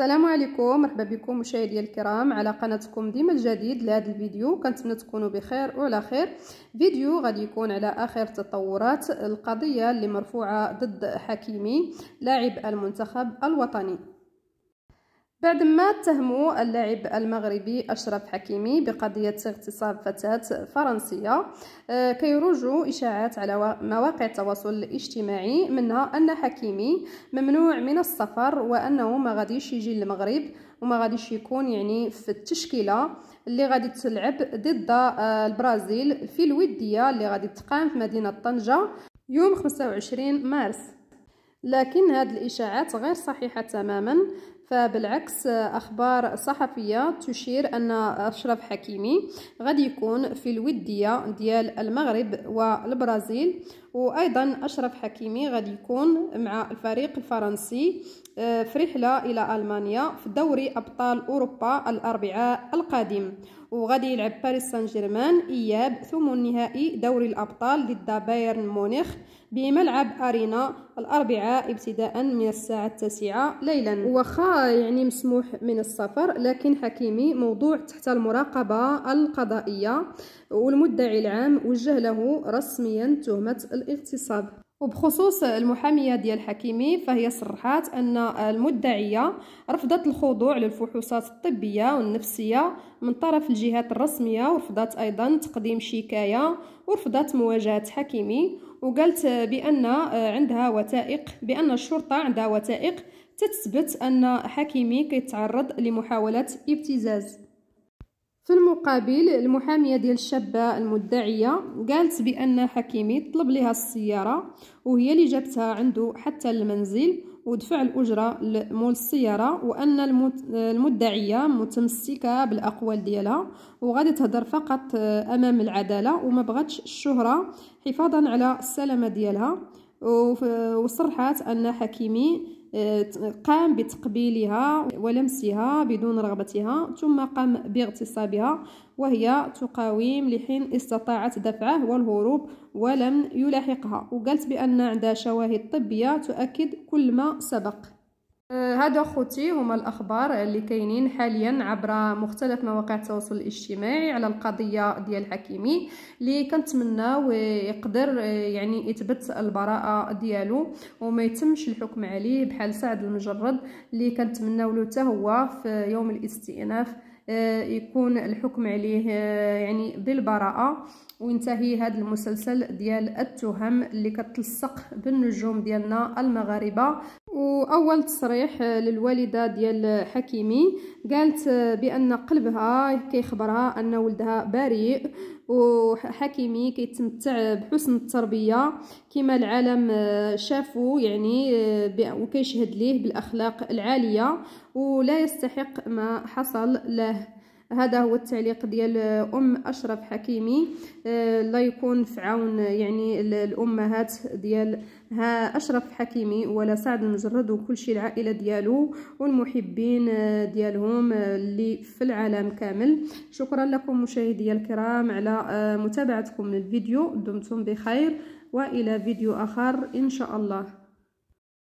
السلام عليكم مرحبا بكم مشاهدي الكرام على قناتكم ديما الجديد لهذا الفيديو كنتمنى تكونوا بخير وعلى خير فيديو غادي يكون على اخر تطورات القضيه اللي مرفوعه ضد حكيمي لاعب المنتخب الوطني بعد ما اتهموا اللاعب المغربي أشرف حكيمي بقضية اغتصاب فتاة فرنسية آه، كيروجوا إشاعات على مواقع التواصل الاجتماعي منها أن حكيمي ممنوع من السفر وأنه ما غاديش يجي للمغرب وما غاديش يكون يعني في التشكيله اللي غادي تلعب ضد آه، البرازيل في الوديه اللي غادي تقام في مدينه طنجه يوم 25 مارس لكن هذه الاشاعات غير صحيحه تماما فبالعكس أخبار صحفية تشير أن أشرف حكيمي غادي يكون في الودية ديال المغرب والبرازيل وايضا اشرف حكيمي غادي يكون مع الفريق الفرنسي آه، في رحله الى المانيا في دوري ابطال اوروبا الاربعاء القادم وغادي يلعب باريس سان جيرمان اياب ثم النهائي دوري الابطال ضد بايرن مونيخ بملعب ارينا الاربعاء ابتداء من الساعه التاسعة ليلا وخا يعني مسموح من السفر لكن حكيمي موضوع تحت المراقبه القضائيه والمدعي العام وجه له رسميا تهمه الاغتصاب وبخصوص المحامية ديال حكيمي فهي صرحات أن المدعية رفضت الخضوع للفحوصات الطبية والنفسية من طرف الجهات الرسمية ورفضت أيضا تقديم شكاية ورفضت مواجهة حكيمي وقالت بأن عندها وثائق بأن الشرطة عندها وثائق تثبت أن حكيمي كيتعرض لمحاولة ابتزاز في المقابل المحاميه ديال الشابه المدعيه قالت بان حكيمي طلب لها السياره وهي اللي جابتها عنده حتى المنزل ودفع الاجره لمول السياره وان المدعيه متمسكه بالاقوال ديالها وغادي تهضر فقط امام العداله وما بغتش الشهره حفاظا على السلامه ديالها وصرحت ان حكيمي قام بتقبيلها ولمسها بدون رغبتها ثم قام باغتصابها وهي تقاوم لحين استطاعت دفعه والهروب ولم يلاحقها وقالت بأن عندها شواهد طبية تؤكد كل ما سبق هذا خوتي هما الاخبار اللي كاينين حاليا عبر مختلف مواقع التواصل الاجتماعي على القضيه ديال حكيمي اللي كنتمناو يقدر آه، يعني يثبت البراءه ديالو وما يتمش الحكم عليه بحال سعد المجرد اللي كنتمناو له حتى هو في يوم الاستئناف آه، يكون الحكم عليه آه، يعني بالبراءه وينتهي هذا المسلسل ديال التهم اللي كتلصق بالنجوم ديالنا المغاربه واول تصريح للوالده ديال حكيمي قالت بان قلبها كيخبرها ان ولدها بريء وحكيمي كيتمتع بحسن التربيه كما العالم شافو يعني وكيشهد ليه بالاخلاق العاليه ولا يستحق ما حصل له هذا هو التعليق ديال ام اشرف حكيمي الله يكون في عون يعني الامهات ديال ها اشرف حكيمي ولا سعد المجرد وكل شيء العائله ديالو والمحبين آه، ديالهم آه، اللي في العالم كامل شكرا لكم مشاهدي الكرام على آه، متابعتكم للفيديو دمتم بخير والى فيديو اخر ان شاء الله